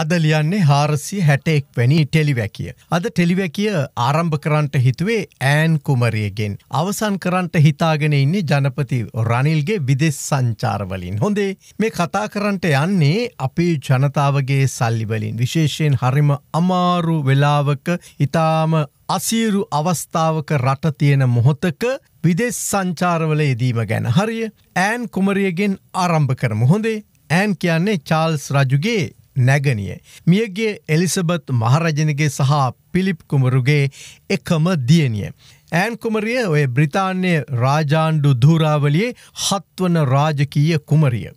අද ලියන්නේ හාරසි හැට එක් වැනි ටෙලිවැකිය. අද ටෙලිවැකිය ආරම්භ කරන්ට හිතුවේ ඈන් කුමරියගෙන්. අවසන් කරන්ට හිතාගෙන ඉන්නේ ජනපති රනිල්ගේ විදෙස් සංචාරවලින්. හොඳේ මේ කතා කරන්ට යන්නේ අපේ ජනතාවගේ සල්ලිවලින්. විශේෂයෙන් හරිම අමාරු වෙලාවක ඉතාම අසීරු අවස්ථාවක රට තියෙන මොහොතක විදෙස් සංචාරවල යෙදීම ගැන හරිය ඈන් කුමරියගෙන් ආරම්භ කරම හොඳේ. ඇන් කියන්නේ චාල්ස් රජුගේ නැගනිය. මියගේ එලිසබත් මහරජනගේ සහ පිලිප් කුමරුගේ එකම දියනිය. ඇන් කුමරිය ඔය බ්‍රතාන්නේ රාජාණ්ඩු ධූරාවලියේ හත්වන රාජකීය කුමරිය.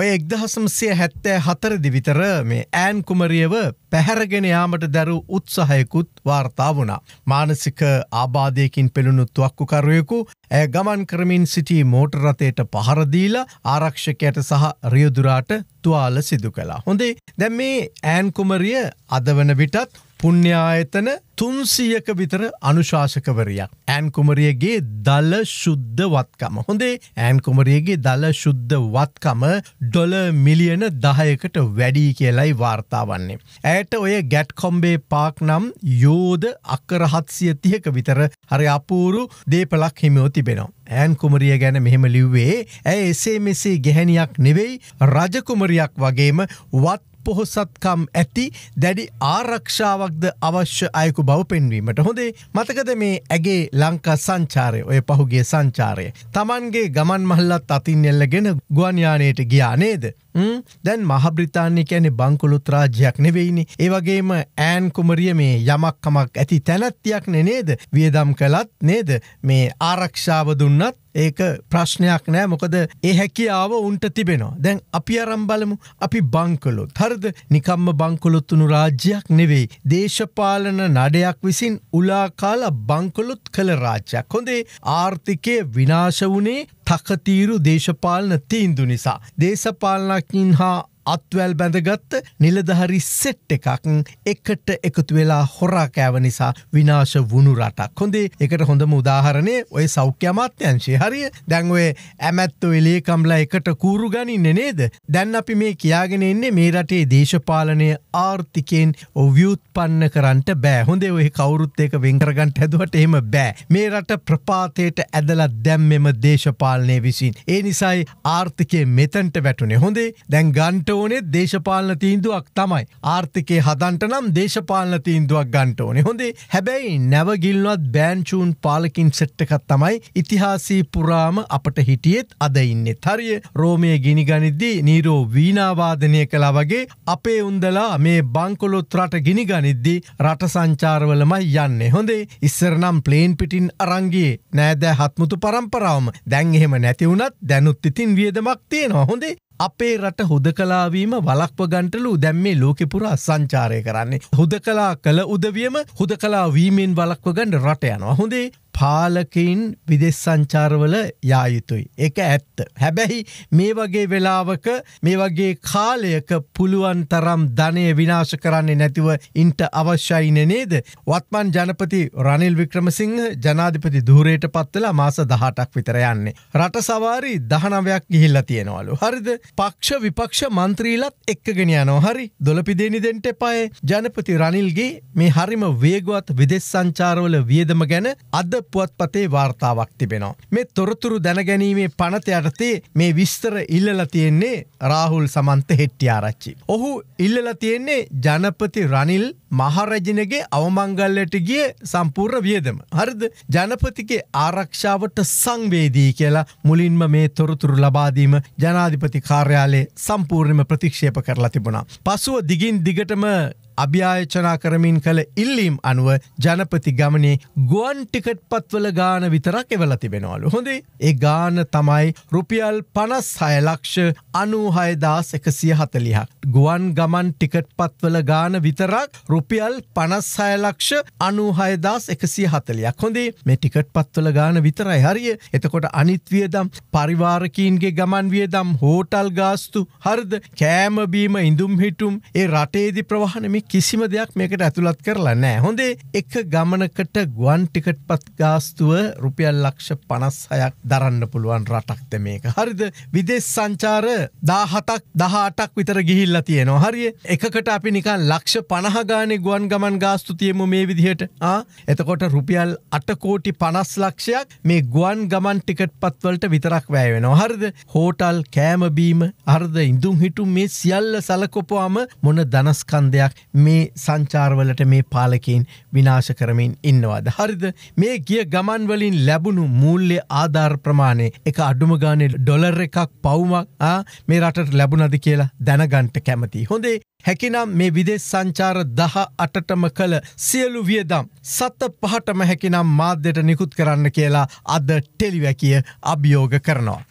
ඔය එක්දහසම්සය හැත්තෑ හතරදි විතර මේ ඈන් කුමරියව පැහැරගෙන යාමට දැරු උත්සාහයකුත් වාර්තා වුණා. මානසික ආබාධයකින් පෙළුණු තුවක්කුකරුවෙකු ඇය ගමන් කරමින් සිටි මෝටරතයට පහරදීලා ආරක්ෂකයට සහ රියදුරාට තුවාල සිදු කලා. හොඳේ දැම් මේ ඈන්කුමරිය අද වන විටත් පුුණ්‍යායතන තුන්සියක විතර අනුශාසකවරයා. ඇන් කුමරියගේ දල ශුද්ධ වත්කම. හොඳේ ඇන් කුමරියගේ දල ශුද්ධ වත්කම ඩොල මිලියන දහයකට වැඩී කියලයි වාර්තා වන්නේ. ඇයට ඔය ගැට් කොම්බේ පාක් නම් යෝධ අක්කරහත්සිය තියක විතර හරි අපූරු දේපලක් හිමෝ තිබෙනවා. ඇන් කුමරිය ගැන මෙහෙම ලිව්වේ ඇ එසේ මෙසේ ගැහැනියක් නෙවෙයි රජකුමරියක් වගේම වත් අපොහොසත්කම් ඇති දැඩි ආරක්ෂාවක්ද අවශ්‍ය අයකු බව පෙන්වීමට හොඳේ මතකද මේ ඇගේ ලංකා සංචාරය ඔය පහුගේ සංචාරය. තමන්ගේ ගමන් මහල්ලත් අතින් එල්ලගෙන ගුවන්යානයට ගියා නේද. දැන් මහබ්‍රිතාන්‍ය කැනෙ බංකුලුත් රාජ්‍යයක් නෙවෙයිනි. ඒවගේම ඈන් කුමරිය මේ යමක්කමක් ඇති තැනැත්තියක් නෙනේද වියදම් කළත් නේද මේ ආරක්ෂාව දුන්නත් ඒක ප්‍රශ්නයක් නෑ මොකද ඒ හැකියාව උන්ට තිබෙනවා. දැන් අපි අරම් බලමු අපි බංකලොත්. හරිද? නිකම්ම බංකලොත්තුණු රාජ්‍යයක් නෙවෙයි. දේශපාලන නඩයක් විසින් උලා කාලා බංකලොත් කළ රාජ්‍යයක්. හොඳේ ආර්ථිකය විනාශ වුණේ තකතීරු දේශපාලන තීන්දු නිසා. දේශපාලනකින් හා අත්වැල් බැඳගත්ත නිලධහරි සෙට් එකක් එකට එකතු වෙලා හොරාකෑව නිසා විනාශ වුණු රටක් හොඳේ එකට හොඳම උදාහරණය ඔය සෞඛ්‍ය අමාත්‍යංශය හරිය දැන්වේ ඇමැත්තු එලේකම්ල එකට කූරු ගනින්න නේද දැන් අපි මේ කියාගෙන එන්නේ මේ රටේ දේශපාලනය ආර්ථිකයෙන් ඔව්‍යුත්පන්න කරන්නට බෑ හොඳේ ඔය කවුරුත් එක වෙංකරගන්ට හැදුවට එහෙම බෑ මේ රට ප්‍රපාතයට ඇදලා දැම් මෙම දේශපාලනය විසින් ඒ නිසයි ආර්ථිකය මෙතන්ට වැටුනේ හොඳේ දැන් ගන්ටෝ ඕනේ දේශපාලන තීන්දුවක් තමයි. ආර්ථිකය හදන්ට නම් දේශපාලන තීන්දුවක් ගන්ට ඕනේ හොඳේ හැබැයි නැවගිල්වත් බෑන්චූන් පාලකින් සෙට්ටකත් තමයි ඉතිහාසී පුරාම අපට හිටියෙත් අද ඉන්න හරිය රෝමය ගිනිගනිද්දී නීරෝ වීනාවාදනය කලා වගේ අපේ උන්දලා මේ බංකොලොත් රට ගිනිගනිද්දී රට සංචාරවලමයි යන්න හොඳේ ඉස්සරනම් ප්ලේන් පිටින් අරංගේ නෑදෑ හත්මුතු පරම්පරාවම දැන් එහෙම නැතිවුණත් දැනුත් ඉතින් වියදමක් තියෙනවා හොඳේ අපේ රට හුදකලාවීම වලක්ව ගන්ටලු දැම්මේ ලෝකෙපුරා සංචාරය කරන්නේ. හුද කලා කළ උදවියම හුද කලා වීමෙන් වලක්ව ගණඩ රට යනවා හොඳේ පාලකින් විදෙස් සංචාරවල යා යුතුයි. ඒක ඇත්ත. හැබැයි මේ වගේ වෙලාවක මේ වගේ කාලයක පුළුවන් තරම් ධනය විනාශ කරන්නේ නැතිව ඉන්ට අවශ්‍යයින නේද. වත්මන් ජනපති රනිල් වික්‍රමසිංහ ජනාධිපති දූරයට පත්වලා මාස දහටක් විතර යන්නේ. රට සවාරි දහනවයක් ගිහිල්ල තියෙනවලු. හරිද පක්ෂ විපක්ෂ මන්ත්‍රීලත් එක්කගෙන යනෝ හරි දොළපිදේනිදෙන්ට පය ජනපති රනිල්ගේ මේ හරිම වේගුවත් විදෙස් සංචාරවල වියදම ගැන අද පුවත්පතේ වාර්තාවක් තිබෙනවා. මේ තොරතුරු දැනගැනීමේ පනතයටතේ මේ විස්තර ඉල්ලල තියෙන්නේ රාහුල් සමන්ත හෙට්ටියාරච්චි. ඔහු ඉල්ලල තියෙන්නේ ජනපති රනිල් මහරජනගේ අවමංගල්ලට ගිය සම්පූර්ණ වියදම. හරිද ජනපතිගේ ආරක්ෂාවට සංවේදී කියලා මුලින්ම මේ තොරතුරු ලබාදීම ජනාධිපති කාර්යාලේ සම්පූර්ණම ප්‍රතික්ෂේප කරලා තිබුණා. පසුව දිගින් දිගටම අභ්‍යායචනා කරමින් කළ ඉල්ලීම් අනුව ජනපති ගමනේ ගුවන් ටිකට් පත්වල ගාන විතරක් එවල තිබෙනවලු. හොඳේ ඒ ගාන තමයි රුපියල් පනස් හය ලක්ෂ අනූහයදාස් එකසිය හතලිහා. ගුවන් ගමන් ටිකට් පත්වල ගාන විතරක් රුපියල් පනස් හය ලක්ෂ අනූහයදාස් එකසිය හතලයක් හොඳේ මේ ටිකට් පත්වල ගාන විතරයි හරිය එතකොට අනිත්වියදම් පරිවාරකීන්ගේ ගමන් වියදම් හෝටල් ගාස්තු හරිද කෑමබීම ඉඳුම් හිටුම් ඒ රටේදි ප්‍රවාහනමි මේ කිසිම දෙයක් මේකට ඇතුළත් කරලා නෑ හොඳේ එක ගමනකට ගුවන් ටිකට් පත් ගාස්තුව රුපියල් ලක්ෂ පනස් හයක් දරන්න පුළුවන් රටක්ත මේක හරිද විදෙස් සංචාර දාහතක් දහටක් විතර ගිහිල්ලා තියෙනවා හරිය එකකට අපි නිකන් ලක්ෂ පණහගාන ගුවන් ගමන් ගාස්තු තියමු මේ විදිහට එතකොට රුපියල් අටකෝටි පනස් ලක්ෂයක් මේ ගුවන් ගමන් ටිකට් පත්වලට විතරක් වැෑවෙන හරිද හෝටල් කෑමබීම අර්ද ඉඳුම් හිටු මේ සියල්ල සලකොපවාම මොන දනස්කන්දයක් මේ සංචාර්වලට මේ පාලකයින් විනාශ කරමින් ඉන්නවාද. හරිද මේ ගිය ගමන්වලින් ලැබුණු මූල්්‍ය ආධාර් ප්‍රමාණය එක අඩුමගානය ඩොලර් එකක් පවුමක් මේ රටට ලැබුණද කියලා දැනගන්ට කැමති. හොඳේ හැකිනම් මේ විදෙස් සංචාර දහ අටටම කළ සියලු වියදම් සත්ත පහටම හැකිනම් මාධ්‍යයට නිකුත් කරන්න කියලා අද ටෙලිවැකිය අභියෝග කරනවා.